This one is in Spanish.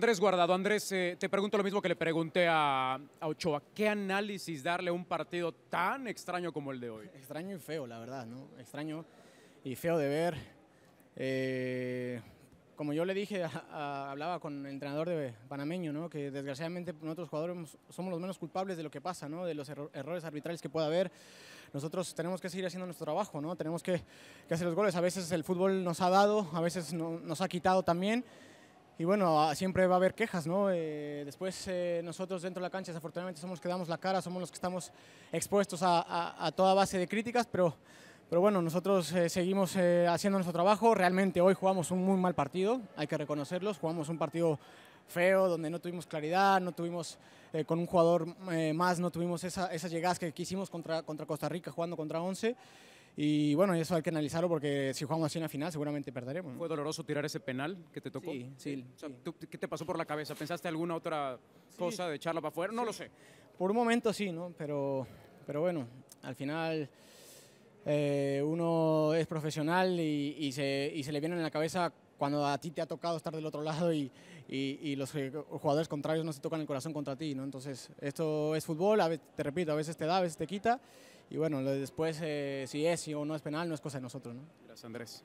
Andrés Guardado, Andrés, eh, te pregunto lo mismo que le pregunté a, Ochoa. ¿Qué análisis darle a un partido tan extraño como el de hoy? Extraño y feo, la verdad, ¿no? Extraño y feo de ver. Eh, como yo le dije, hablaba con el entrenador de panameño, ¿no? Que desgraciadamente nosotros jugadores somos los menos culpables de lo que pasa, ¿no? De los errores arbitrales que pueda haber. Nosotros tenemos que seguir haciendo nuestro trabajo, ¿no? Tenemos que, hacer los goles. A veces el fútbol nos ha dado, a veces nos ha quitado también y bueno, ah, siempre va a haber quejas, ¿no? Eh, después eh, nosotros dentro de la cancha desafortunadamente somos los que damos la cara, somos los que estamos expuestos a, toda base de críticas, pero, pero bueno, nosotros eh, seguimos haciendo nuestro trabajo. Realmente hoy jugamos un muy mal partido, hay que reconocerlo. jugamos un partido feo, donde no tuvimos claridad, no tuvimos con un jugador más, no tuvimos esa, esas llegadas que quisimos contra, contra Costa Rica jugando contra 11. Y bueno, eso hay que analizarlo porque si jugamos así en la final seguramente perderemos. ¿Fue doloroso tirar ese penal que te tocó? Sí, sí. ¿Qué te pasó por la cabeza? ¿Pensaste alguna otra cosa de echarla para afuera? No lo sé. Por un momento sí, ¿no? Pero, pero bueno, al final eh, uno es profesional y, y, se, y se le vienen en la cabeza cuando a ti te ha tocado estar del otro lado y, y, los jugadores contrarios no se tocan el corazón contra ti, ¿no? Entonces, esto es fútbol, a veces, te repito, a veces te da, a veces te quita, y bueno, después eh, si es o no es penal no es cosa de nosotros, ¿no? Gracias, Andrés.